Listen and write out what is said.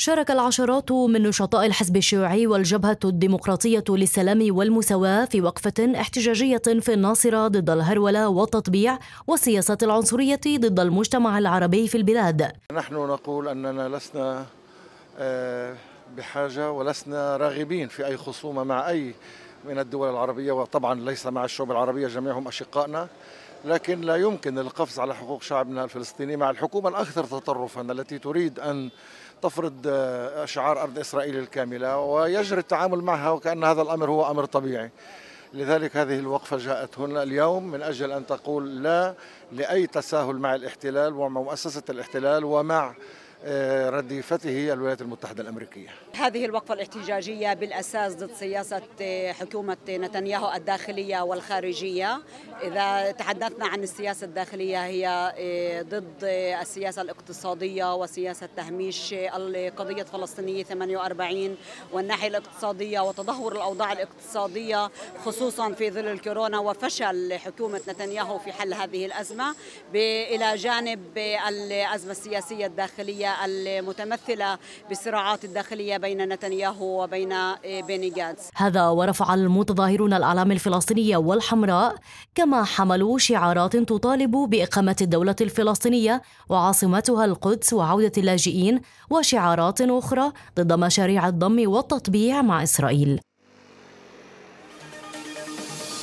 شارك العشرات من نشطاء الحزب الشيوعي والجبهة الديمقراطية للسلام والمساواة في وقفة احتجاجية في الناصرة ضد الهرولة والتطبيع والسياسات العنصرية ضد المجتمع العربي في البلاد نحن نقول أننا لسنا آه، بحاجة ولسنا راغبين في أي خصومة مع أي من الدول العربية وطبعا ليس مع الشعوب العربية جميعهم أشقائنا لكن لا يمكن القفز على حقوق شعبنا الفلسطيني مع الحكومة الأكثر تطرفا التي تريد أن تفرض آه، شعار أرض إسرائيل الكاملة ويجري التعامل معها وكأن هذا الأمر هو أمر طبيعي لذلك هذه الوقفة جاءت هنا اليوم من أجل أن تقول لا لأي تساهل مع الاحتلال ومع مؤسسة الاحتلال ومع آه، رديفته الولايات المتحدة الأمريكية هذه الوقفة الاحتجاجية بالأساس ضد سياسة آه، حكومة نتنياهو الداخلية والخارجية إذا تحدثنا عن السياسة الداخلية هي آه، ضد السياسة الاقتصادية وسياسة تهميش قضية فلسطينية 48 والناحية الاقتصادية وتدهور الأوضاع الاقتصادية خصوصا في ظل الكورونا وفشل حكومة نتنياهو في حل هذه الأزمة إلى جانب الأزمة السياسية الداخلية المتمثلة بالصراعات الداخلية بين نتنياهو وبين آه، بيني جاتس هذا ورفع المتظاهرون الأعلام الفلسطينية والحمراء كما حملوا شعارات تطالب بإقامة الدولة الفلسطينية وعاصمتها القدس وعودة اللاجئين وشعارات أخرى ضد مشاريع الضم والتطبيع مع إسرائيل